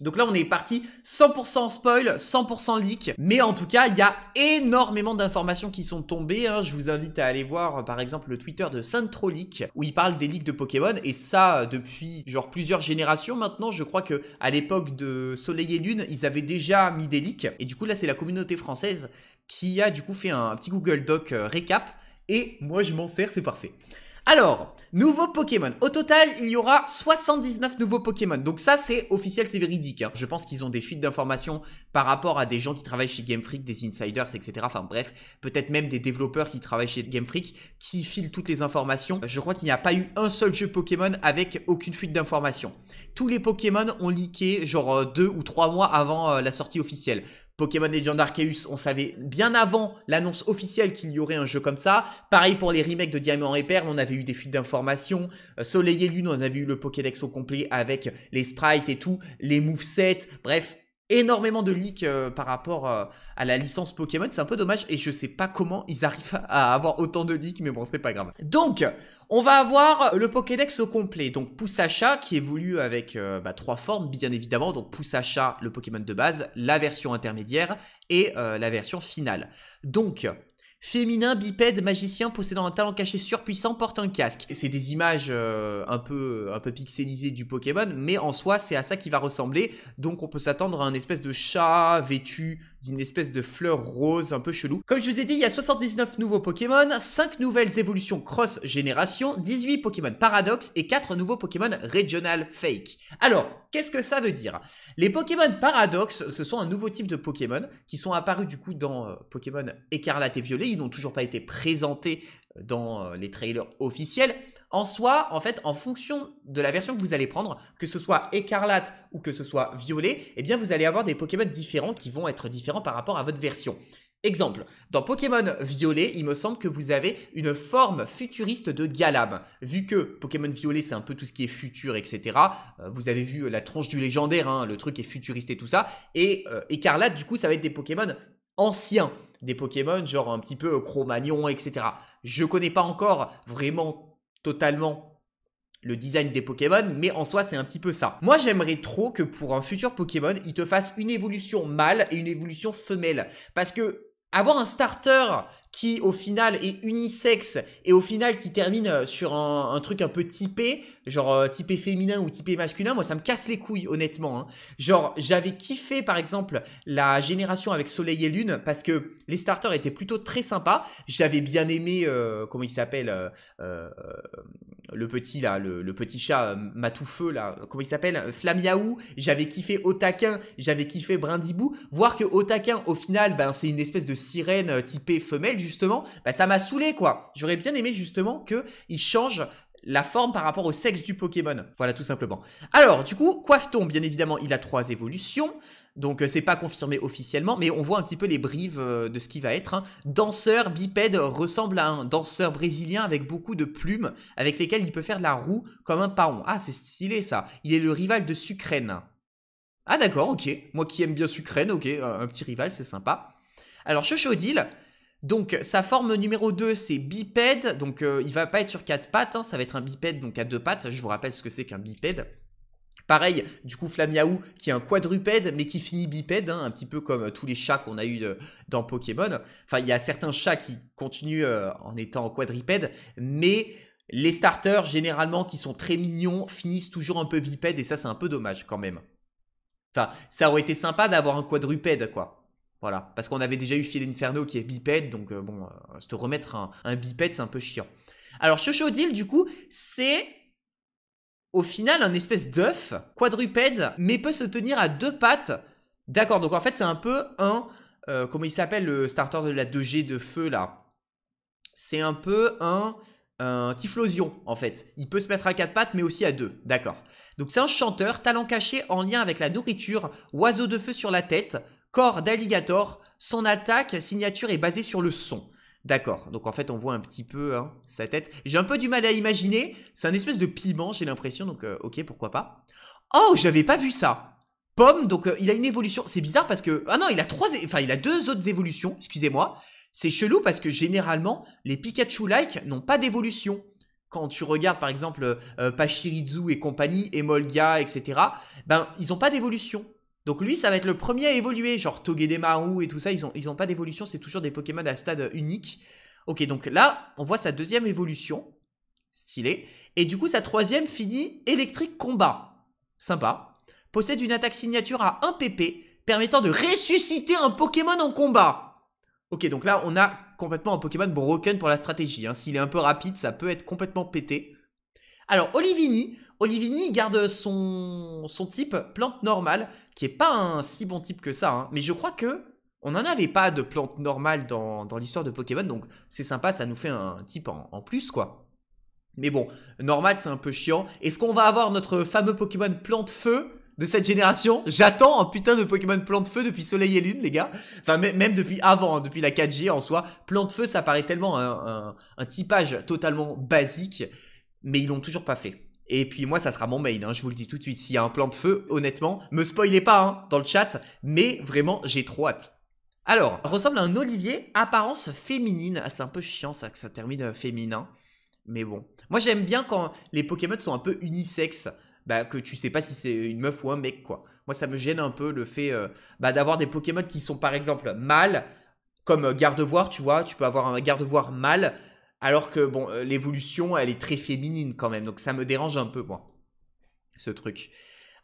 Donc là, on est parti 100% spoil, 100% leak, mais en tout cas, il y a énormément d'informations qui sont tombées. Hein. Je vous invite à aller voir, par exemple, le Twitter de Leak, où il parle des leaks de Pokémon, et ça, depuis genre plusieurs générations maintenant. Je crois que à l'époque de Soleil et Lune, ils avaient déjà mis des leaks, et du coup, là, c'est la communauté française qui a du coup fait un petit Google Doc euh, récap, et moi, je m'en sers, c'est parfait. Alors, nouveaux Pokémon. Au total, il y aura 79 nouveaux Pokémon. Donc ça, c'est officiel, c'est véridique. Hein. Je pense qu'ils ont des fuites d'informations par rapport à des gens qui travaillent chez Game Freak, des insiders, etc. Enfin bref, peut-être même des développeurs qui travaillent chez Game Freak, qui filent toutes les informations. Je crois qu'il n'y a pas eu un seul jeu Pokémon avec aucune fuite d'informations. Tous les Pokémon ont leaké genre euh, deux ou trois mois avant euh, la sortie officielle. Pokémon Legend Arceus, on savait bien avant l'annonce officielle qu'il y aurait un jeu comme ça. Pareil pour les remakes de Diamant et Perle, on avait eu des fuites d'informations. Euh, Soleil et Lune, on avait eu le Pokédex au complet avec les sprites et tout, les movesets, bref, énormément de leaks euh, par rapport euh, à la licence Pokémon, c'est un peu dommage et je sais pas comment ils arrivent à avoir autant de leaks mais bon c'est pas grave. Donc on va avoir le Pokédex au complet, donc Poussacha qui évolue avec euh, bah, trois formes bien évidemment, donc Poussacha le Pokémon de base, la version intermédiaire et la version finale. Donc Féminin, bipède, magicien possédant un talent caché surpuissant porte un casque. C'est des images euh, un, peu, un peu pixelisées du Pokémon, mais en soi, c'est à ça qu'il va ressembler. Donc on peut s'attendre à un espèce de chat vêtu d'une espèce de fleur rose un peu chelou. Comme je vous ai dit, il y a 79 nouveaux Pokémon, 5 nouvelles évolutions cross-génération, 18 Pokémon Paradox et 4 nouveaux Pokémon Regional Fake. Alors, qu'est-ce que ça veut dire Les Pokémon Paradox, ce sont un nouveau type de Pokémon qui sont apparus du coup dans euh, Pokémon Écarlate et Violet. Ils n'ont toujours pas été présentés euh, dans euh, les trailers officiels en soi, en fait, en fonction de la version que vous allez prendre, que ce soit écarlate ou que ce soit violet, eh bien vous allez avoir des Pokémon différents qui vont être différents par rapport à votre version. Exemple, dans Pokémon Violet, il me semble que vous avez une forme futuriste de Galam. Vu que Pokémon Violet, c'est un peu tout ce qui est futur, etc. Euh, vous avez vu la tranche du légendaire, hein, le truc est futuriste et tout ça. Et euh, Écarlate, du coup, ça va être des Pokémon anciens. Des Pokémon genre un petit peu Cro-Magnon, etc. Je connais pas encore vraiment totalement le design des Pokémon, mais en soi c'est un petit peu ça. Moi j'aimerais trop que pour un futur Pokémon, il te fasse une évolution mâle et une évolution femelle. Parce que avoir un starter qui au final est unisexe et au final qui termine euh, sur un, truc un peu typé, genre euh, typé féminin ou typé masculin, moi ça me casse les couilles honnêtement. Hein. Genre j'avais kiffé par exemple la génération avec Soleil et Lune parce que les starters étaient plutôt très sympas. J'avais bien aimé, euh, comment il s'appelle, le petit là, le, petit chat matoufeux, là, comment il s'appelle, Flamiaou. J'avais kiffé Otaquin, j'avais kiffé Brindibou. Voir que Otaquin au final, ben, c'est une espèce de sirène typée femelle justement, bah, ça m'a saoulé quoi. J'aurais bien aimé justement qu'il change la forme par rapport au sexe du Pokémon. Voilà, tout simplement. Alors, du coup, coiffe t Bien évidemment, il a trois évolutions. Donc, euh, c'est pas confirmé officiellement, mais on voit un petit peu les brives euh, de ce qui va être. Hein. Danseur bipède ressemble à un danseur brésilien avec beaucoup de plumes, avec lesquelles il peut faire la roue comme un paon. Ah, c'est stylé ça. Il est le rival de Sucrène. Ah, d'accord, ok. Moi qui aime bien Sucrène, ok, euh, un petit rival, c'est sympa. Alors, odile donc sa forme numéro 2 c'est bipède, donc il euh, il va pas être sur quatre pattes, hein. ça va être un bipède donc à deux pattes, je vous rappelle ce que c'est qu'un bipède. Pareil, du coup, Flamiaou, qui est un quadrupède, mais qui finit bipède, hein, un petit peu comme euh, tous les chats qu'on a eu euh, dans Pokémon. Enfin, il y a certains chats qui continuent en étant quadrupède, mais les starters, généralement, qui sont très mignons, finissent toujours un peu bipède, et ça, c'est un peu dommage quand même. Enfin, ça aurait été sympa d'avoir un quadrupède, quoi. Voilà, parce qu'on avait déjà eu Phil Inferno qui est bipède, donc euh, bon, euh, se remettre un, bipède, c'est un peu chiant. Alors, Chochodil, du coup, c'est au final un espèce d'œuf quadrupède, mais peut se tenir à deux pattes. D'accord, donc en fait, c'est un peu un. Euh, comment il s'appelle le starter de la 2G de feu là C'est un peu un. Un en fait. Il peut se mettre à quatre pattes mais aussi à deux. D'accord. Donc c'est un chanteur, talent caché en lien avec la nourriture, oiseau de feu sur la tête, Corps d'alligator, son attaque, signature est basée sur le son. D'accord, donc en fait on voit un petit peu hein, sa tête. J'ai un peu du mal à imaginer, c'est un espèce de piment j'ai l'impression, donc euh, ok pourquoi pas. Oh j'avais pas vu ça Pomme, donc euh, il a une évolution, c'est bizarre parce que... Ah non, il a trois... Enfin il a deux autres évolutions, excusez-moi. C'est chelou parce que généralement les Pikachu-like n'ont pas d'évolution quand tu regardes par exemple euh, Pachirizu et compagnie, Emolga, etc., ben ils n'ont pas d'évolution. Donc lui, ça va être le premier à évoluer, genre Togedemaru et tout ça, ils n'ont ils pas d'évolution, c'est toujours des Pokémon à stade unique. Ok, donc là, on voit sa deuxième évolution, stylé. Et du coup, sa troisième finit électrique combat, sympa. Possède une attaque signature à 1 PP, permettant de ressusciter un Pokémon en combat. Ok, donc là, on a complètement un Pokémon broken pour la stratégie. Hein. S'il est un peu rapide, ça peut être complètement pété. Alors, Olivini, Olivini garde son, type plante normale, qui est pas un si bon type que ça, hein. mais je crois que on n'en avait pas de plante normale dans, l'histoire de Pokémon, donc c'est sympa, ça nous fait un type en, plus, quoi. Mais bon, normal, c'est un peu chiant. Est-ce qu'on va avoir notre fameux Pokémon plante feu de cette génération J'attends un putain de Pokémon plante feu depuis Soleil et Lune, les gars. Enfin, même depuis avant, hein, depuis la 4G en soi. Plante feu, ça paraît tellement un, un typage totalement basique mais ils l'ont toujours pas fait. Et puis moi, ça sera mon mail. Hein, je vous le dis tout de suite. S'il y a un plan de feu, honnêtement, me spoilez pas hein, dans le chat, mais vraiment, j'ai trop hâte. Alors, ressemble à un olivier, apparence féminine. Ah, c'est un peu chiant ça que ça termine euh, féminin. Mais bon. Moi, j'aime bien quand les Pokémon sont un peu unisexes. Bah, que tu sais pas si c'est une meuf ou un mec, quoi. Moi, ça me gêne un peu le fait euh, bah, d'avoir des Pokémon qui sont par exemple mâles, comme euh, Gardevoir, tu vois. Tu peux avoir un Gardevoir mâle alors que, bon, euh, l'évolution, elle est très féminine quand même. Donc ça me dérange un peu, moi, ce truc.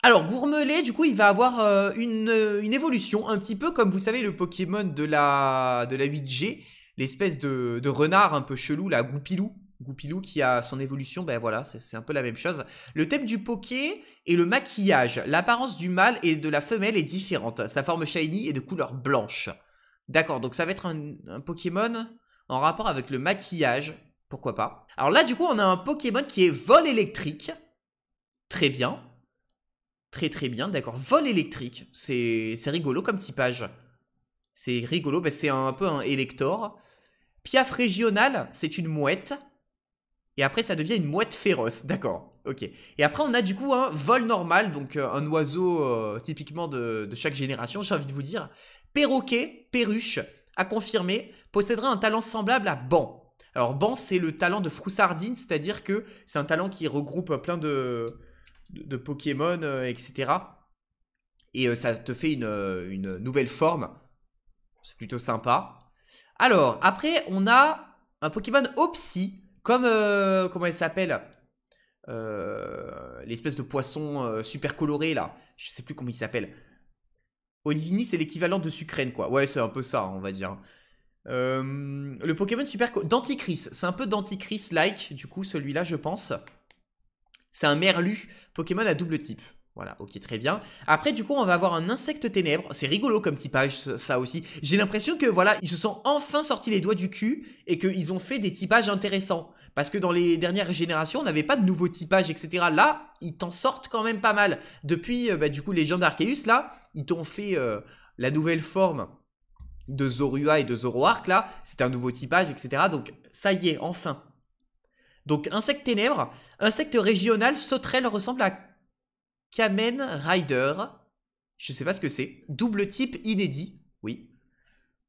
Alors, Gourmelet, du coup, il va avoir euh, euh, une, évolution, un petit peu comme, vous savez, le Pokémon de la, de la 8G, l'espèce de, de, renard un peu chelou, la Goupilou. Goupilou qui a son évolution, ben voilà, c'est un peu la même chose. Le thème du Poké est le maquillage. L'apparence du mâle et de la femelle est différente. Sa forme shiny est de couleur blanche. D'accord, donc ça va être un Pokémon en rapport avec le maquillage, pourquoi pas. Alors là, du coup, on a un Pokémon qui est vol électrique. Très bien. Très très bien, d'accord. Vol électrique, c'est rigolo comme typage. C'est rigolo, ben, c'est un, peu un Elector. Piaf régional, c'est une mouette. Et après, ça devient une mouette féroce, d'accord. Ok. Et après, on a du coup un vol normal, donc euh, un oiseau euh, typiquement de, de chaque génération, j'ai envie de vous dire. Perroquet, perruche, confirmé, possédera un talent semblable à Ban. Alors Ban, c'est le talent de Froussardine, c'est-à-dire que c'est un talent qui regroupe plein de, de, Pokémon, etc. Euh, et euh, ça te fait euh, une, nouvelle forme. C'est plutôt sympa. Alors, après, on a un Pokémon Opsy, comme... comment elle s'appelle L'espèce de poisson super coloré, là. Je sais plus comment il s'appelle. Olivini, c'est l'équivalent de Sucrène, quoi. Ouais, c'est un peu ça, on va dire. Euh, le Pokémon Super Danticris. c'est un peu danticris like du coup, celui-là, je pense. C'est un Merlu, Pokémon à double type. Voilà, ok, très bien. Après, du coup, on va avoir un insecte Ténèbre. C'est rigolo comme typage, ça aussi. J'ai l'impression que, voilà, ils se sont enfin sortis les doigts du cul et qu'ils ont fait des typages intéressants. Parce que dans les dernières générations, on n'avait pas de nouveaux typages, etc. Là, ils t'en sortent quand même pas mal. Depuis, euh, bah, du coup, les gens d'Arceus, là, ils t'ont fait euh, la nouvelle forme de Zorua et de Zoroark, là. C'est un nouveau typage, etc. Donc, ça y est, enfin. Donc, insecte ténèbres, insecte régional, sauterelle ressemble à Kamen Rider. Je sais pas ce que c'est. Double type inédit, oui.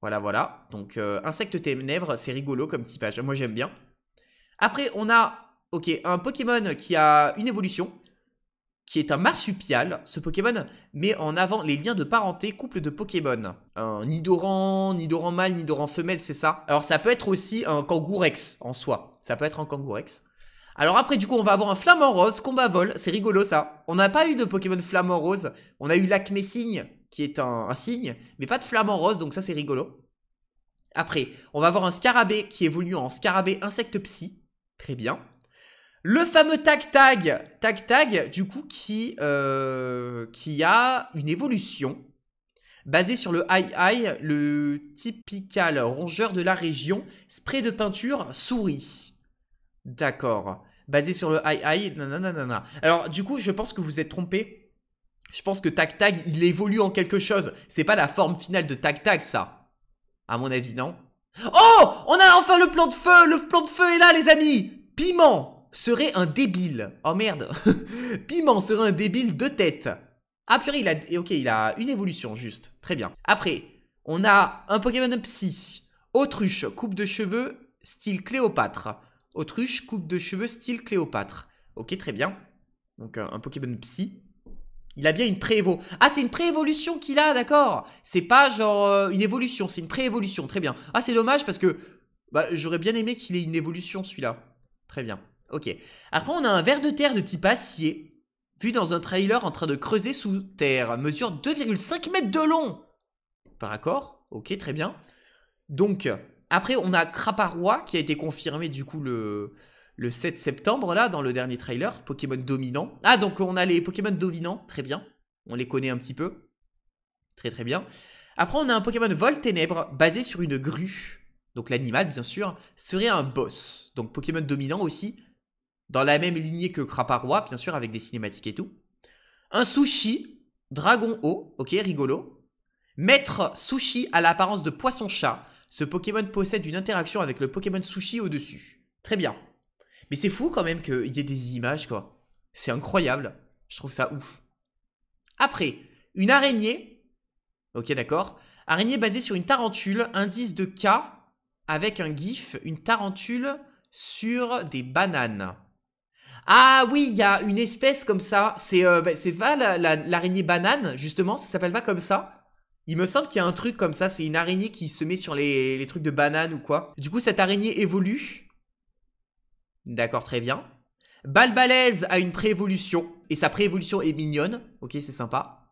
Voilà, voilà. Donc, euh, insecte Ténèbre, c'est rigolo comme typage. Moi, j'aime bien. Après, on a, ok, un Pokémon qui a une évolution qui est un marsupial, ce Pokémon met en avant les liens de parenté couple de Pokémon. Un Nidoran, Nidoran mâle, Nidoran femelle, c'est ça Alors ça peut être aussi un Kangourex en soi. Ça peut être un Kangourex. Alors après, du coup, on va avoir un Flamant Rose, combat vol. C'est rigolo ça. On n'a pas eu de Pokémon Flamant Rose. On a eu lacmé signe, qui est un, signe mais pas de Flamant Rose, donc ça c'est rigolo. Après, on va avoir un Scarabée qui évolue en Scarabée Insecte Psy. Très bien. Le fameux tag tag, tag tag, du coup, qui, euh, qui a une évolution basée sur le high hi le typical rongeur de la région, spray de peinture, souris. D'accord. Basé sur le high non nanana. Alors, du coup, je pense que vous êtes trompé. Je pense que tag tag, il évolue en quelque chose. C'est pas la forme finale de tag tag, ça. À mon avis, non Oh On a enfin le plan de feu Le plan de feu est là, les amis Piment serait un débile. Oh merde. Piment serait un débile de tête. Ah purée, il a, ok, il a une évolution, juste. Très bien. Après, on a un Pokémon Psy. Autruche, coupe de cheveux, style Cléopâtre. Autruche, coupe de cheveux, style Cléopâtre. Ok, très bien. Donc euh, un, Pokémon Psy. Il a bien une pré Ah, c'est une pré-évolution qu'il a, d'accord. C'est pas genre euh, une évolution, c'est une pré-évolution. Très bien. Ah, c'est dommage parce que bah, j'aurais bien aimé qu'il ait une évolution, celui-là. Très bien. Ok. Après, on a un ver de terre de type acier, vu dans un trailer en train de creuser sous terre, mesure 2,5 mètres de long. Par accord Ok, très bien. Donc, après, on a Craparoi, qui a été confirmé du coup le, le 7 septembre, là, dans le dernier trailer, Pokémon dominant. Ah, donc on a les Pokémon dominants, très bien. On les connaît un petit peu. Très très bien. Après, on a un Pokémon Vol Ténèbres basé sur une grue. Donc l'animal, bien sûr, serait un boss. Donc Pokémon dominant aussi, dans la même lignée que Craparois, bien sûr, avec des cinématiques et tout. Un sushi, dragon haut, ok, rigolo. Maître sushi à l'apparence de poisson-chat. Ce Pokémon possède une interaction avec le Pokémon sushi au-dessus. Très bien. Mais c'est fou quand même qu'il y ait des images, quoi. C'est incroyable. Je trouve ça ouf. Après, une araignée. Ok, d'accord. Araignée basée sur une tarentule, indice de K avec un gif, une tarentule sur des bananes. Ah oui, il y a une espèce comme ça. C'est euh, bah, pas l'araignée banane, justement, ça s'appelle pas comme ça. Il me semble qu'il y a un truc comme ça, c'est une araignée qui se met sur les, les, trucs de banane ou quoi. Du coup, cette araignée évolue. D'accord, très bien. Balbalaise a une préévolution, et sa préévolution est mignonne. Ok, c'est sympa.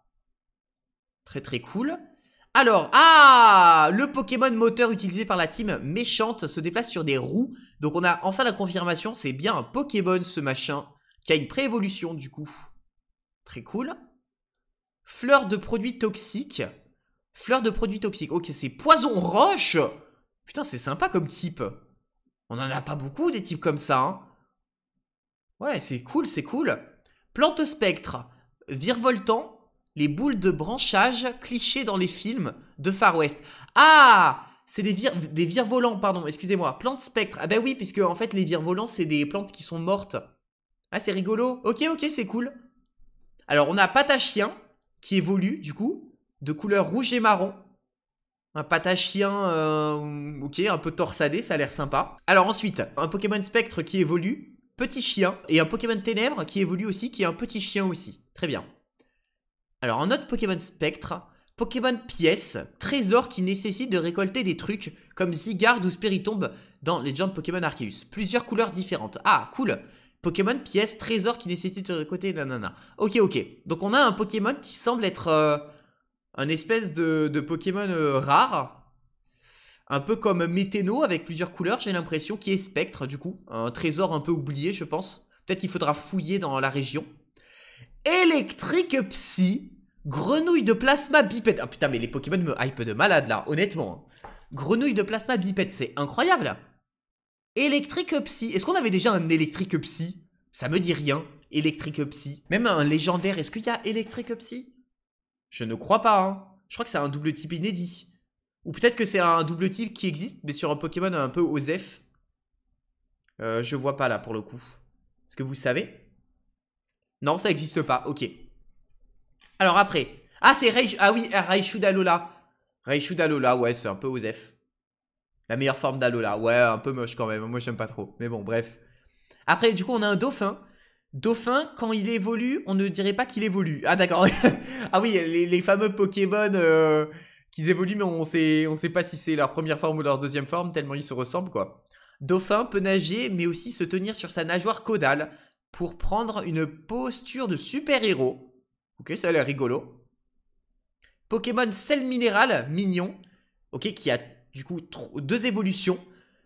Très très cool. Alors, ah Le Pokémon moteur utilisé par la team méchante se déplace sur des roues. Donc on a enfin la confirmation, c'est bien un Pokémon ce machin, qui a une préévolution, du coup. Très cool. Fleur de produits toxiques. Fleur de produits toxiques. Ok, c'est poison roche Putain, c'est sympa comme type. On n'en a pas beaucoup des types comme ça. Hein. Ouais, c'est cool, c'est cool. Plante spectre. Virevoltant les boules de branchage clichés dans les films de Far West. Ah c'est des, vire des pardon, excusez-moi. Plantes spectre. Ah bah oui, puisque en fait les vire-volants c'est des plantes qui sont mortes. Ah, c'est rigolo. Ok, ok, c'est cool. Alors, on a Patachien, qui évolue, du coup, de couleur rouge et marron. Un patachien, euh, ok, un peu torsadé, ça a l'air sympa. Alors ensuite, un Pokémon Spectre qui évolue, petit chien, et un Pokémon Ténèbres qui évolue aussi, qui est un petit chien aussi. Très bien. Alors un autre Pokémon Spectre, Pokémon pièce, trésor qui nécessite de récolter des trucs comme Zygarde ou Spiritomb dans Legend Pokémon Arceus. Plusieurs couleurs différentes. Ah, cool Pokémon pièce, trésor qui nécessite de récolter... Nanana. Ok, ok. Donc on a un Pokémon qui semble être euh, un espèce de, Pokémon euh, rare. Un peu comme Météno avec plusieurs couleurs, j'ai l'impression, qui est Spectre du coup. Un trésor un peu oublié, je pense. Peut-être qu'il faudra fouiller dans la région. Électrique Psy, Grenouille de plasma bipède. Ah putain, mais les Pokémon me hype de malade là, honnêtement. Grenouille de plasma bipède, c'est incroyable là. Psy. Est-ce qu'on avait déjà un Électrique Psy Ça me dit rien. Électrique Psy. Même un légendaire, est-ce qu'il y a Électrique Psy Je ne crois pas, hein. Je crois que c'est un double type inédit. Ou peut-être que c'est un double type qui existe, mais sur un Pokémon un peu OZEF. Euh, je vois pas là pour le coup. Est-ce que vous savez Non, ça n'existe pas. Ok. Alors après. Ah, c'est Ah oui, euh, Raichu d'Alola. Raichu d'Alola, ouais, c'est un peu Osef. La meilleure forme d'Alola. Ouais, un peu moche quand même. Moi, j'aime pas trop. Mais bon, bref. Après, du coup, on a un dauphin. Dauphin, quand il évolue, on ne dirait pas qu'il évolue. Ah, d'accord. ah oui, les, fameux Pokémon euh, Qu'ils qui évoluent, mais on sait, on sait pas si c'est leur première forme ou leur deuxième forme, tellement ils se ressemblent, quoi. Dauphin peut nager, mais aussi se tenir sur sa nageoire caudale pour prendre une posture de super-héros. Ok, ça a l'air rigolo. Pokémon sel minéral, mignon. Ok, qui a du coup deux évolutions.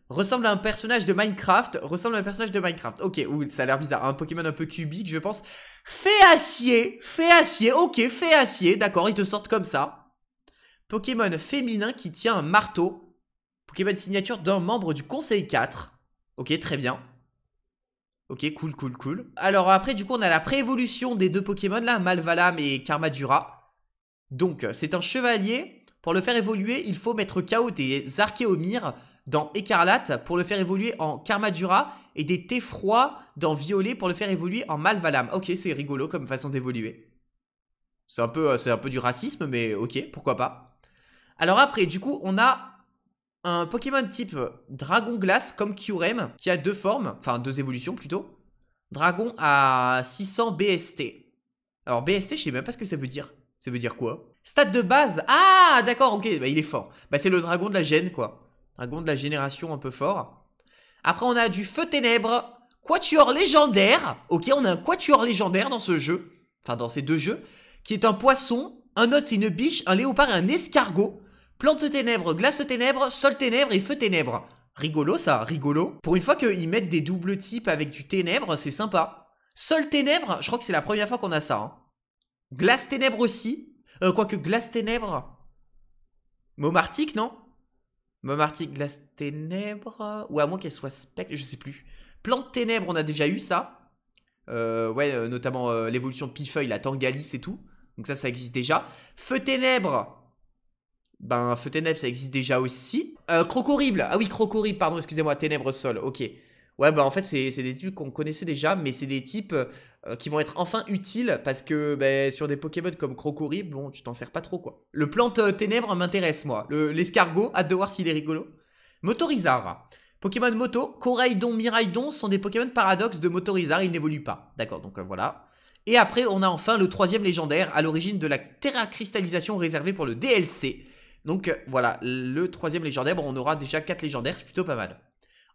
Ressemble à un personnage de Minecraft. Ressemble à un personnage de Minecraft. Ok, ça a l'air bizarre. Un Pokémon un peu cubique, je pense. Fait acier Ok, fait acier D'accord, il te sortent comme ça. Pokémon féminin qui tient un marteau. Pokémon signature d'un membre du Conseil 4. Ok, très bien. Ok, cool, cool, cool. Alors après, du coup, on a la préévolution des deux Pokémon, là, Malvalam et Karmadura. Donc, euh, c'est un chevalier. Pour le faire évoluer, il faut mettre KO des Archéomir dans Écarlate pour le faire évoluer en Karmadura et des tefrois dans Violet pour le faire évoluer en Malvalam. Ok, c'est rigolo comme façon d'évoluer. C'est un, peu, euh, un peu du racisme, mais ok, pourquoi pas. Alors après, du coup, on a un Pokémon type Dragon Glace comme Kyurem qui a deux formes, enfin deux évolutions plutôt. Dragon à 600 BST. Alors BST, je sais même pas ce que ça veut dire. Ça veut dire quoi Stade de base Ah d'accord, ok, bah, il est fort. Bah c'est le dragon de la gêne quoi. Dragon de la génération un peu fort. Après on a du feu ténèbres, quatuor légendaire. Ok, on a un quatuor légendaire dans ce jeu. Enfin dans ces deux jeux. Qui est un poisson, un autre c'est une biche, un léopard et un escargot. Plante ténèbres, glace ténèbres, sol ténèbres et feu ténèbres. Rigolo ça, rigolo. Pour une fois qu'ils mettent des doubles types avec du ténèbres, c'est sympa. Sol ténèbres, je crois que c'est la première fois qu'on a ça. Hein. Glace ténèbres aussi. Euh, quoique glace ténèbres. Momartic, non Momartic, glace ténèbres. Ou à moins qu'elle soit spectre, je sais plus. Plante ténèbres, on a déjà eu ça. Euh, ouais, euh, notamment l'évolution de Pifeuille, la Tangalis et tout. Donc ça, ça existe déjà. Feu ténèbres, ben, Feu Ténèbres, ça existe déjà aussi. Euh, Crocorible, ah oui, Crocorible, pardon, excusez-moi, Ténèbres Sol, ok. Ouais, bah en fait, c'est des types qu'on connaissait déjà, mais c'est des types euh, qui vont être enfin utiles parce que ben, sur des Pokémon comme Crocorible, bon, tu t'en sers pas trop quoi. Le plante ténèbres m'intéresse, moi. L'escargot, hâte de voir s'il est rigolo. Motorizard. Pokémon moto, Coraidon, Miraidon sont des Pokémon paradoxes de Motorizard, ils n'évoluent pas. D'accord, donc euh, voilà. Et après, on a enfin le troisième légendaire à l'origine de la terra cristallisation réservée pour le DLC. Donc euh, voilà, le troisième légendaire, on aura déjà quatre légendaires, c'est plutôt pas mal.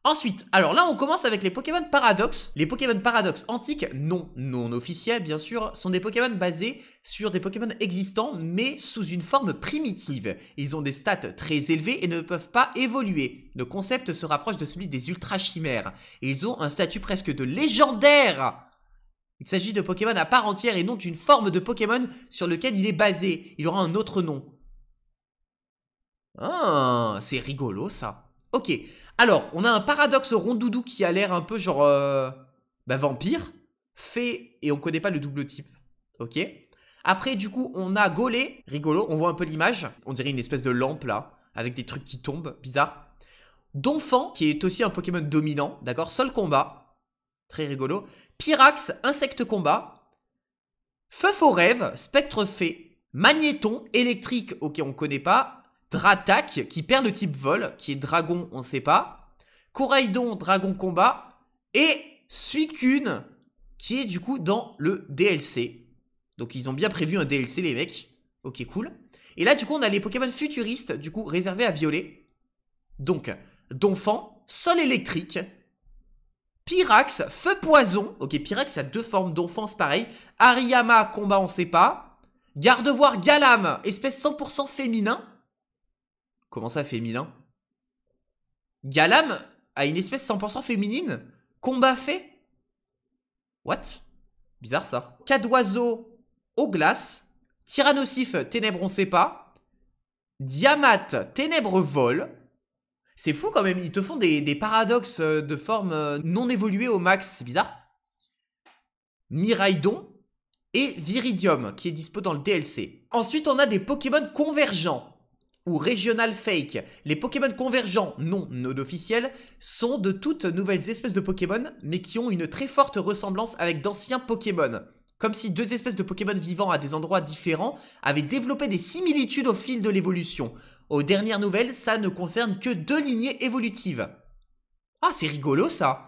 Ensuite, alors là on commence avec les Pokémon Paradox. Les Pokémon Paradox antiques, non, non officiels bien sûr, sont des Pokémon basés sur des Pokémon existants mais sous une forme primitive. Ils ont des stats très élevés et ne peuvent pas évoluer. Le concept se rapproche de celui des Ultra Chimères. Et ils ont un statut presque de légendaire il s'agit de Pokémon à part entière et non d'une forme de Pokémon sur lequel il est basé. Il aura un autre nom. Ah, c'est rigolo ça. Ok, alors on a un paradoxe rondoudou qui a l'air un peu genre euh, bah, vampire, fée et on connaît pas le double type. Ok. Après du coup on a Golé, rigolo, on voit un peu l'image, on dirait une espèce de lampe là, avec des trucs qui tombent, bizarre. Donphan, qui est aussi un Pokémon dominant, d'accord Sol combat, très rigolo. Pyrax, insecte combat. Feu au rêve, spectre fée. Magnéton, électrique, ok on connaît pas. Dratak qui perd le type vol, qui est dragon, on ne sait pas. Koraidon, dragon combat. Et Suicune qui est du coup dans le DLC. Donc ils ont bien prévu un DLC les mecs. Ok cool. Et là du coup on a les Pokémon futuristes du coup réservés à Violet. Donc Donphan, Sol électrique, Pyrax, Feu Poison. Ok, Pyrax a deux formes d'enfance pareil. Ariyama, combat, on sait pas. Gardevoir Galam, espèce 100% féminin. Comment ça féminin Galam a une espèce 100% féminine Combat fait What Bizarre ça. Cas au glace. glace. Tyrannosif, ténèbres, on sait pas. Diamat, ténèbres, vol. C'est fou quand même, ils te font des, des paradoxes euh, de forme euh, non évoluées au max. C'est bizarre. Miraidon et Viridium qui est dispo dans le DLC. Ensuite, on a des Pokémon convergents ou régional fake. Les Pokémon convergents, non non officiels, sont de toutes nouvelles espèces de Pokémon, mais qui ont une très forte ressemblance avec d'anciens Pokémon. Comme si deux espèces de Pokémon vivant à des endroits différents avaient développé des similitudes au fil de l'évolution. Aux dernières nouvelles, ça ne concerne que deux lignées évolutives. Ah, c'est rigolo ça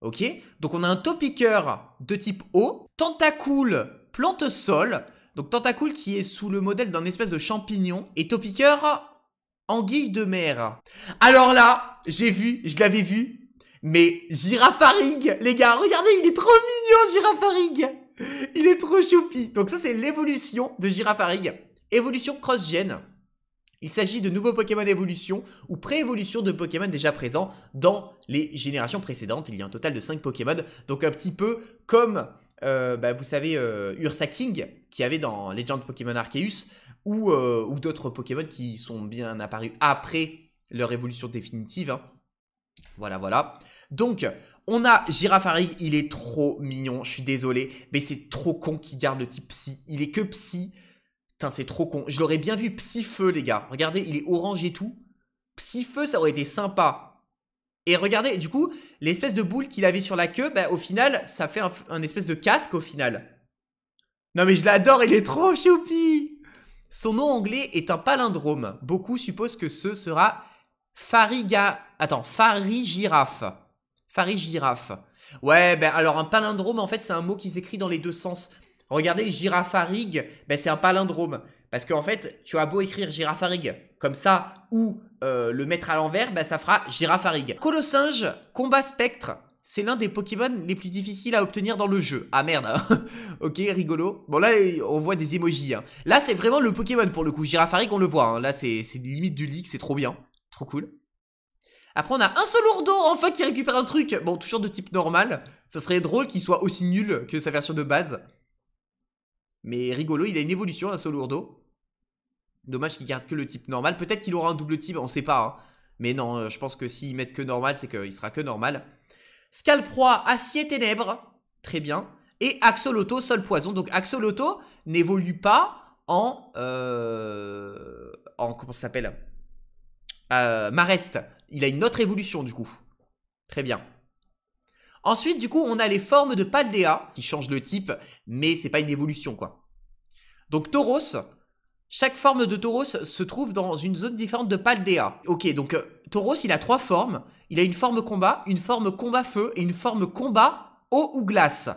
Ok, donc on a un Topiqueur de type eau, Tentacool, plante sol, donc Tentacool qui est sous le modèle d'un espèce de champignon. Et Topiqueur, anguille de mer. Alors là, j'ai vu, je l'avais vu, mais Girafarig, les gars, regardez, il est trop mignon Girafarig Il est trop choupi Donc ça c'est l'évolution de Girafarig. Évolution cross gène Il s'agit de nouveaux Pokémon évolution ou pré-évolution de Pokémon déjà présents dans les générations précédentes. Il y a un total de 5 Pokémon, donc un petit peu comme euh, bah, vous savez, euh, Ursa King, qui avait dans Legend Pokémon Arceus, euh, ou, d'autres Pokémon qui sont bien apparus après leur évolution définitive. Hein. Voilà, voilà. Donc, on a Girafari, il est trop mignon, je suis désolé, mais c'est trop con qu'il garde le type Psy. Il est que Psy. Putain, c'est trop con. Je l'aurais bien vu Psy-Feu, les gars. Regardez, il est orange et tout. Psy-Feu, ça aurait été sympa. Et regardez, du coup, l'espèce de boule qu'il avait sur la queue, bah, au final, ça fait un, espèce de casque au final. Non mais je l'adore, il est trop choupi Son nom anglais est un palindrome. Beaucoup supposent que ce sera Fariga... Attends, Farigiraffe. Farigiraffe. Ouais, ben alors un palindrome, en fait, c'est un mot qui s'écrit dans les deux sens. Regardez, girafarig, ben, c'est un palindrome. Parce qu'en fait, tu as beau écrire girafarig comme ça, ou euh, le mettre à l'envers, bah, ça fera Girafarig. Colossinge, combat spectre. C'est l'un des Pokémon les plus difficiles à obtenir dans le jeu. Ah merde. Hein. ok, rigolo. Bon là, on voit des emojis. Hein. Là, c'est vraiment le Pokémon pour le coup. Girafarig, on le voit. Hein. Là, c'est limite du leak, c'est trop bien. Trop cool. Après, on a un seul en enfin, qui récupère un truc. Bon, toujours de type normal. Ça serait drôle qu'il soit aussi nul que sa version de base. Mais rigolo, il a une évolution, un seul Dommage qu'il garde que le type normal. Peut-être qu'il aura un double type, on sait pas. Hein. Mais non, euh, je pense que s'il met que normal, c'est qu'il sera que normal. Scalproie, acier ténèbres. Très bien. Et Axoloto, Sol poison. Donc Axoloto n'évolue pas en. Euh, en comment ça s'appelle euh, Marest. Il a une autre évolution du coup. Très bien. Ensuite, du coup, on a les formes de Paldea qui changent le type, mais c'est pas une évolution quoi. Donc Tauros, chaque forme de tauros se trouve dans une zone différente de Paldea. Ok, donc euh, tauros, il a trois formes. Il a une forme combat, une forme combat feu et une forme combat eau ou glace.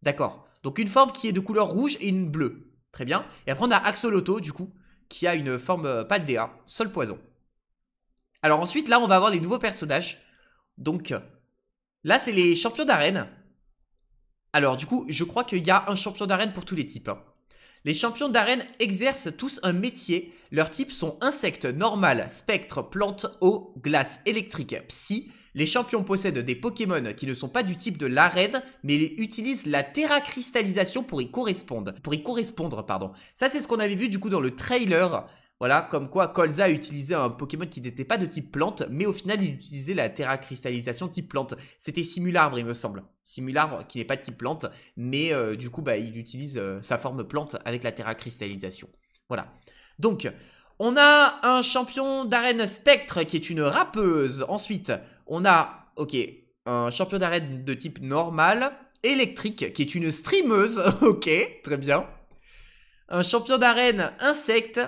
D'accord. Donc une forme qui est de couleur rouge et une bleue. Très bien. Et après, on a Axoloto, du coup, qui a une forme euh, Paldea, seul poison. Alors ensuite, là, on va avoir les nouveaux personnages. Donc, euh, là, c'est les champions d'arène. Alors, du coup, je crois qu'il y a un champion d'arène pour tous les types. Hein. Les champions d'arène exercent tous un métier. Leurs types sont insectes, normal, spectre, plante, eau, glace, électrique, psy. Les champions possèdent des Pokémon qui ne sont pas du type de l'arène, mais utilisent la terracristallisation pour y correspondre. Pour y correspondre, pardon. Ça, c'est ce qu'on avait vu du coup dans le trailer voilà, comme quoi Colza utilisé un Pokémon qui n'était pas de type plante, mais au final il utilisait la Terra Cristallisation type plante. C'était Simularbre, il me semble. Simularbre qui n'est pas de type plante, mais euh, du coup bah, il utilise euh, sa forme plante avec la Terra Cristallisation. Voilà. Donc, on a un champion d'arène Spectre qui est une rappeuse. Ensuite, on a, ok, un champion d'arène de type normal, électrique, qui est une streameuse. ok, très bien. Un champion d'arène insecte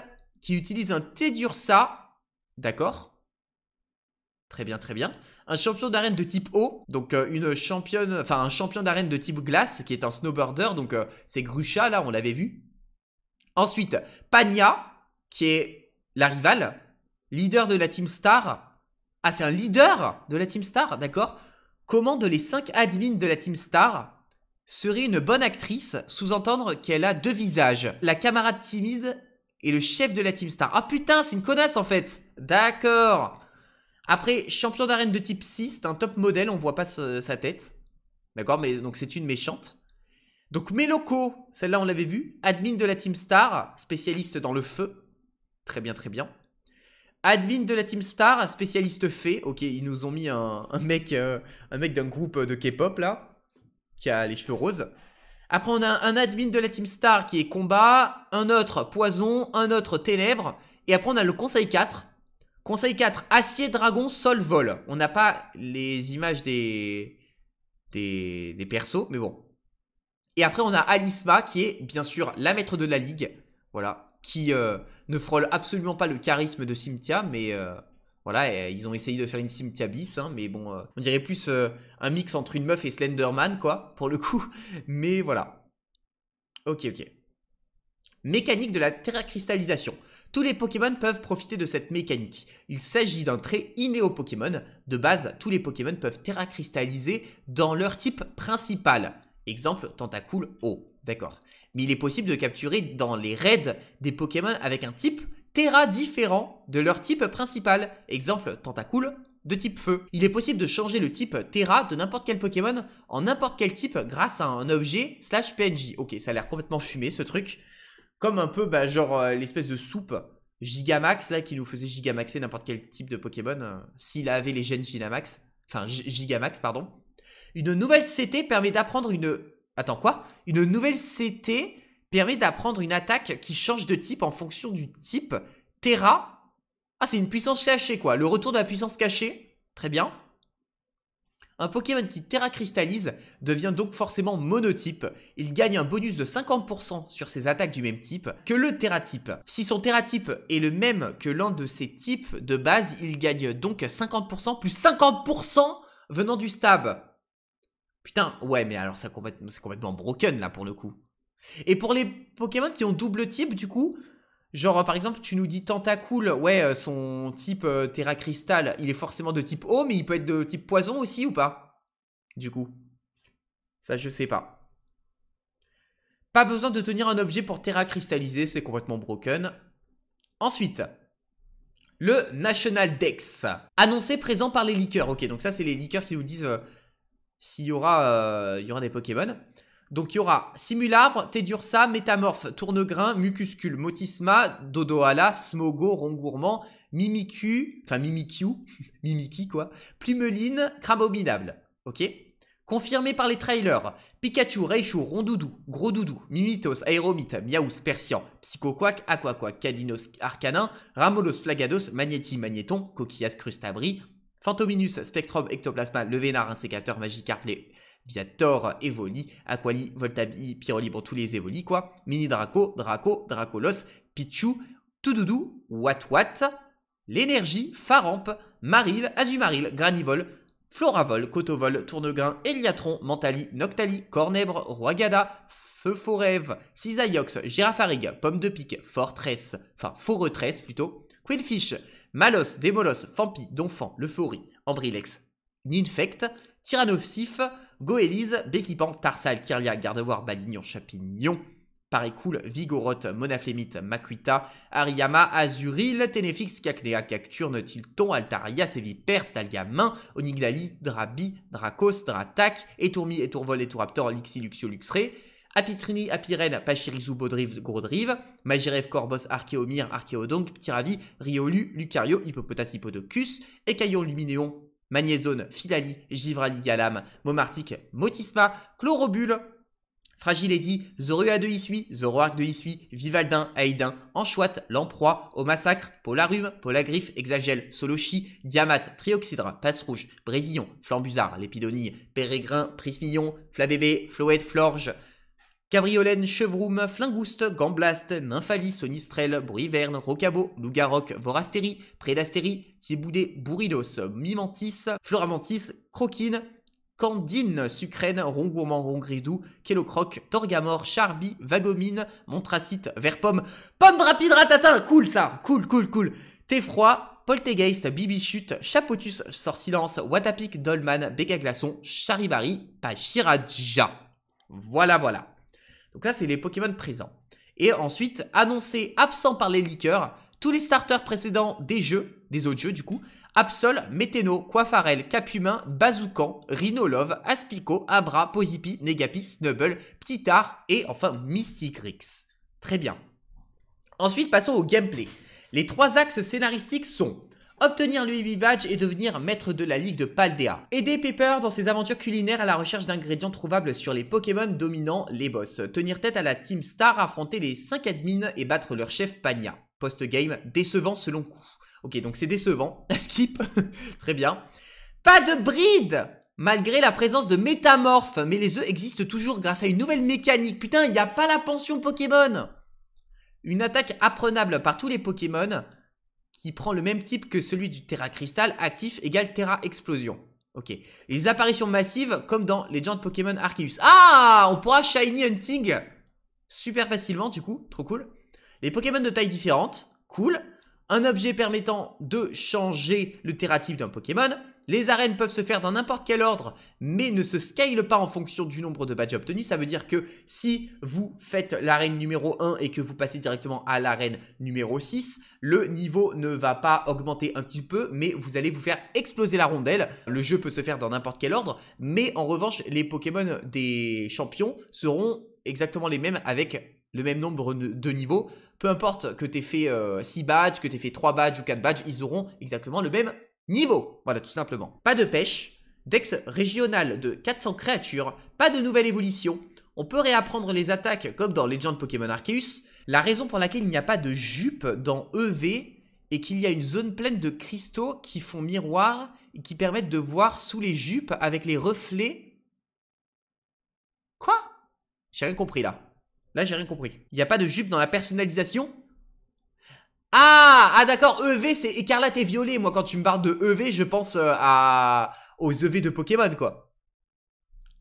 qui utilise un Tedursa, d'accord Très bien, très bien. Un champion d'arène de type O, donc euh, une championne, enfin un champion d'arène de type glace, qui est un snowboarder, donc euh, c'est Grusha là, on l'avait vu. Ensuite, Pania, qui est la rivale, leader de la Team Star. Ah, c'est un leader de la Team Star, d'accord Comment de les 5 admins de la Team Star serait une bonne actrice, sous-entendre qu'elle a deux visages, la camarade timide et le chef de la Team Star. Ah putain, c'est une connasse en fait D'accord Après, champion d'arène de type 6, c'est un top modèle, on voit pas sa tête. D'accord, mais donc c'est une méchante. Donc locaux celle-là on l'avait vu, admin de la Team Star, spécialiste dans le feu. Très bien, très bien. Admin de la Team Star, spécialiste fée. Ok, ils nous ont mis un, mec euh, un mec d'un groupe de K-pop là, qui a les cheveux roses. Après, on a un admin de la Team Star qui est combat, un autre poison, un autre ténèbres. Et après, on a le conseil 4. Conseil 4, acier, dragon, sol, vol. On n'a pas les images des... des... des persos, mais bon. Et après, on a Alisma qui est bien sûr la maître de la ligue. Voilà. Qui euh, ne frôle absolument pas le charisme de Cynthia, mais euh, voilà, euh, ils ont essayé de faire une Cynthia Bis, hein, mais bon, euh, on dirait plus euh, un mix entre une meuf et Slenderman, quoi, pour le coup. Mais voilà. Ok, ok. Mécanique de la terracristallisation. Tous les Pokémon peuvent profiter de cette mécanique. Il s'agit d'un trait inné Pokémon. De base, tous les Pokémon peuvent terracristalliser dans leur type principal. Exemple, Tentacool O. D'accord. Mais il est possible de capturer dans les raids des Pokémon avec un type Terra différent de leur type principal, exemple Tentacool, de type feu. Il est possible de changer le type Terra de n'importe quel Pokémon en n'importe quel type grâce à un objet slash PNJ. Ok, ça a l'air complètement fumé ce truc. Comme un peu bah, genre euh, l'espèce de soupe Gigamax là qui nous faisait Gigamaxer n'importe quel type de Pokémon euh, s'il avait les gènes Gigamax. Enfin Gigamax, pardon. Une nouvelle CT permet d'apprendre une... Attends quoi Une nouvelle CT permet d'apprendre une attaque qui change de type en fonction du type. Terra. Ah, c'est une puissance cachée, quoi. Le retour de la puissance cachée. Très bien. Un Pokémon qui Terra cristallise devient donc forcément monotype. Il gagne un bonus de 50% sur ses attaques du même type que le Terra-type. Si son Terra-type est le même que l'un de ses types de base, il gagne donc 50% plus 50% venant du stab. Putain, ouais, mais alors c'est complètement broken là pour le coup. Et pour les Pokémon qui ont double type, du coup, genre par exemple, tu nous dis Tentacool, ouais, euh, son type euh, Terra Cristal, il est forcément de type eau, mais il peut être de type poison aussi ou pas Du coup, ça je sais pas. Pas besoin de tenir un objet pour Terra cristalliser, c'est complètement broken. Ensuite, le National Dex, annoncé présent par les liqueurs. Ok, donc ça c'est les liqueurs qui nous disent euh, s'il y il y aura des Pokémon. Donc il y aura simulabre, Tedursa, métamorphe, Tournegrin, mucuscule, motisma, dodoala, smogo, rongourmand, Mimikyu, enfin Mimikyu, mimiki quoi, plumeline, crabominable. Ok Confirmé par les trailers, Pikachu, Raichu, Rondoudou, Gros Mimitos, Aeromite, Miaous, Persian, Psychoquack, Aquaquack, Cadinos, Arcanin, Ramolos, Flagados, Magneti, Magneton, Coquias, Crustabri, Fantominus, Spectrum, Ectoplasma, Levenar, Insécateur, Magikarp, les Viator, Evoli, Aquali, Voltabi, Piroli, bon tous les Evoli quoi, Mini Draco, Draco, Dracolos, Pichu, Toudoudou, Wat, l'énergie, Faramp, Maril, Azumaril, Granivol, Floravol, Cotovol, Tournegrin, Eliatron, Mentali, Noctali, Cornèbre, Roigada, Feu Forève, Cisaiox, Girafarig, Pomme de Pique, Fortress, enfin Faux-Retresse, plutôt, Queenfish, Malos, Démolos, Fampi, Donphan, Leuphorie, Ambrilex, Ninfect, Tyrannosif Goélise, Béquipan, Tarsal, Kyria, Gardevoir, Balignon, Chapignon, Parécoule, Vigorote, Monaflémite, Makuita, Ariyama, Azuril, Ténéfix, Cacnea, Cacturne, Tilton, Altaria, Sévi, Perse, Talgamin, Onigdali, Drabi, Dracos, Dratak, Etourmi, Etourvol, Etouraptor, Lixi, Luxio, Apitrini, Apirène, Pachirizou, Bodrive, Grodrive, Magirev, Corbos, Archéomir, Archéodonc, Ptiravi, Riolu, Lucario, Hippopotas, Hippodocus, Ecaillon, Luminéon, magnézone, Filali, givrali galam, momartique, motisma, chlorobule, Fragiledi, Zorua de Issui, Zoroark de Issui, Vivaldin, Aïdin, Anchouat, Lamproie, au massacre, Polarum, Polagriffe, Exagel, Soloshi, Diamate, Trioxydre, Passe Rouge, Brésillon, Flambusard, Lépidonie, Pérégrin, Prismillon, Flabébé, Floette, Florge, Gabriolène, Chevroum, Flingouste, Gamblast, Nymphalis, Onistrel, Bruiverne, Rocabo, Lougaroc, Vorastéri, Predastéri, Tiboudé, Bourridos, Mimantis, Floramantis, Croquine, Candine, Sucrène, Rongourmand, Rongridou, Kelocroc, Torgamore, Charbi, Vagomine, Montracite, Verpomme, Pomme rapide, cool ça, cool, cool, cool, Tefroi, Poltegeist, Bibichute, Chapotus, Silence, Watapic, Dolman, Béga Charibari, Pachiraja. Voilà, voilà. Donc ça, c'est les Pokémon présents. Et ensuite, annoncé absent par les leakers, tous les starters précédents des jeux, des autres jeux du coup, Absol, Météno, Coiffarel, Capumin, Bazoukan, Rhinolove, Aspico, Abra, Posipi, Negapi, Snubble, Petitard et enfin Mystic Très bien. Ensuite, passons au gameplay. Les trois axes scénaristiques sont obtenir le Eevee Badge et devenir maître de la ligue de Paldea. Aider Pepper dans ses aventures culinaires à la recherche d'ingrédients trouvables sur les Pokémon dominant les boss. Tenir tête à la Team Star, affronter les 5 admins et battre leur chef Pania. Post-game, décevant selon coup. Ok, donc c'est décevant. Ah, skip. Très bien. Pas de bride Malgré la présence de métamorphes, mais les œufs existent toujours grâce à une nouvelle mécanique. Putain, il n'y a pas la pension Pokémon Une attaque apprenable par tous les Pokémon qui prend le même type que celui du Terra Cristal actif égale Terra Explosion. Ok. Les apparitions massives, comme dans les Pokémon Arceus. Ah On pourra Shiny Hunting super facilement, du coup. Trop cool. Les Pokémon de taille différente. Cool. Un objet permettant de changer le Terra type d'un Pokémon. Les arènes peuvent se faire dans n'importe quel ordre, mais ne se scale pas en fonction du nombre de badges obtenus. Ça veut dire que si vous faites l'arène numéro 1 et que vous passez directement à l'arène numéro 6, le niveau ne va pas augmenter un petit peu, mais vous allez vous faire exploser la rondelle. Le jeu peut se faire dans n'importe quel ordre, mais en revanche, les Pokémon des champions seront exactement les mêmes avec le même nombre de niveaux peu importe que tu aies fait 6 euh, badges, que tu aies fait 3 badges ou 4 badges, ils auront exactement le même niveau. Voilà, tout simplement. Pas de pêche, dex régional de 400 créatures, pas de nouvelle évolution. On peut réapprendre les attaques comme dans Legend Pokémon Arceus. La raison pour laquelle il n'y a pas de jupe dans EV est qu'il y a une zone pleine de cristaux qui font miroir et qui permettent de voir sous les jupes avec les reflets. Quoi J'ai rien compris là. Là, j'ai rien compris. Il n'y a pas de jupe dans la personnalisation ah, ah d'accord, EV c'est écarlate et violet. Moi, quand tu me parles de EV, je pense euh, à... aux EV de Pokémon, quoi.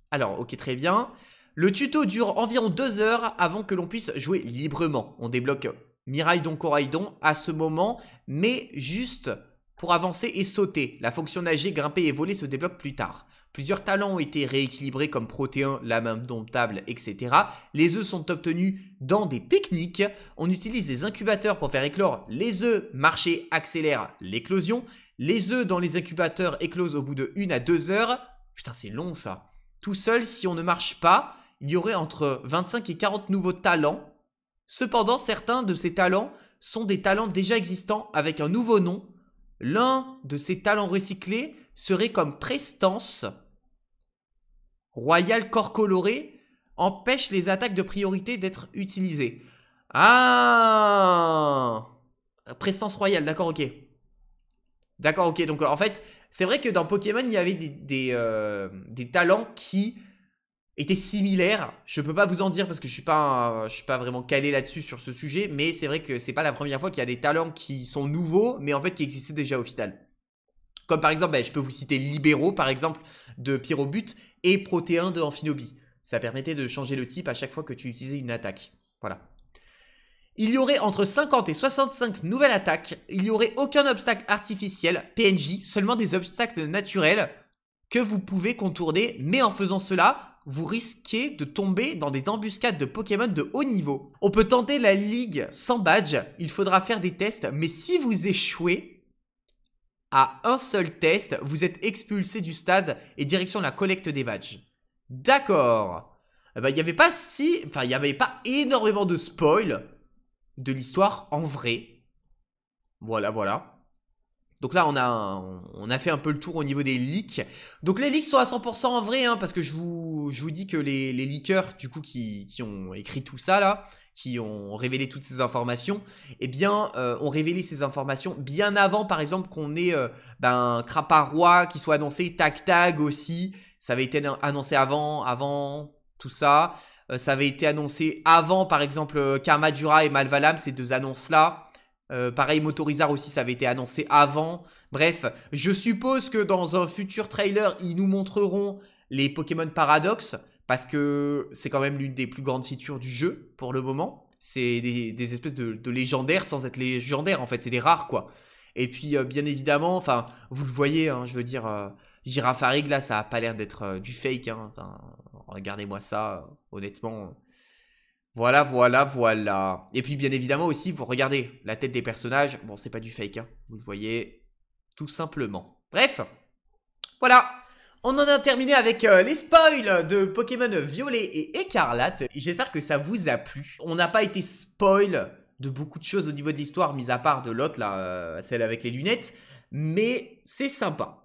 Alors, ok, très bien. Le tuto dure environ 2 heures avant que l'on puisse jouer librement. On débloque Miraidon Coraidon à ce moment, mais juste pour avancer et sauter. La fonction nager, grimper et voler se débloque plus tard. Plusieurs talents ont été rééquilibrés comme Protéin, la main domptable, etc. Les œufs sont obtenus dans des pique-niques. On utilise des incubateurs pour faire éclore les œufs. Marcher accélère l'éclosion. Les œufs dans les incubateurs éclosent au bout de 1 à 2 heures. Putain, c'est long ça. Tout seul, si on ne marche pas, il y aurait entre 25 et 40 nouveaux talents. Cependant, certains de ces talents sont des talents déjà existants avec un nouveau nom. L'un de ces talents recyclés serait comme prestance Royal Corps Coloré empêche les attaques de priorité d'être utilisées. Ah Prestance royale, d'accord, ok. D'accord, ok. Donc euh, en fait, c'est vrai que dans Pokémon, il y avait euh, des, talents qui étaient similaires. Je peux pas vous en dire parce que je suis pas, je suis pas vraiment calé là-dessus sur ce sujet, mais c'est vrai que c'est pas la première fois qu'il y a des talents qui sont nouveaux, mais en fait qui existaient déjà au final. Comme par exemple, bah, je peux vous citer libéraux, par exemple, de Pyrobut et protéin de Amphinobi. Ça permettait de changer le type à chaque fois que tu utilisais une attaque. Voilà. Il y aurait entre 50 et 65 nouvelles attaques. Il n'y aurait aucun obstacle artificiel, PNJ, seulement des obstacles naturels que vous pouvez contourner. Mais en faisant cela, vous risquez de tomber dans des embuscades de Pokémon de haut niveau. On peut tenter la ligue sans badge, il faudra faire des tests, mais si vous échouez, à un seul test, vous êtes expulsé du stade et direction la collecte des badges. D'accord. Eh ben, il n'y avait pas si... Enfin, il y avait pas énormément de spoil de l'histoire en vrai. Voilà, voilà. Donc là, on a, on a fait un peu le tour au niveau des leaks. Donc les leaks sont à 100% en vrai, hein, parce que je vous, vous dis que les, les leakers, du coup, qui... qui, ont écrit tout ça, là, qui ont révélé toutes ces informations, eh bien, euh, ont révélé ces informations bien avant, par exemple, qu'on ait euh, ben, un ben, Craparois qui soit annoncé, Tac Tag aussi, ça avait été annoncé avant, avant tout ça, euh, ça avait été annoncé avant, par exemple, Karmadura et Malvalam, ces deux annonces-là. pareil, Motorizar aussi, ça avait été annoncé avant. Bref, je suppose que dans un futur trailer, ils nous montreront les Pokémon Paradoxes, parce que c'est quand même l'une des plus grandes features du jeu pour le moment. C'est des, espèces de, légendaires sans être légendaires en fait, c'est des rares quoi. Et puis euh, bien évidemment, enfin vous le voyez, hein, je veux dire, euh, Girafarig là ça a pas l'air d'être euh, du fake. Hein, regardez-moi ça, honnêtement. Voilà, voilà, voilà. Et puis bien évidemment aussi, vous regardez la tête des personnages. Bon, c'est pas du fake, hein, vous le voyez tout simplement. Bref, voilà. On en a terminé avec euh, les spoils de Pokémon Violet et Écarlate. J'espère que ça vous a plu. On n'a pas été spoil de beaucoup de choses au niveau de l'histoire, mis à part de l'autre, là, euh, celle avec les lunettes. Mais c'est sympa.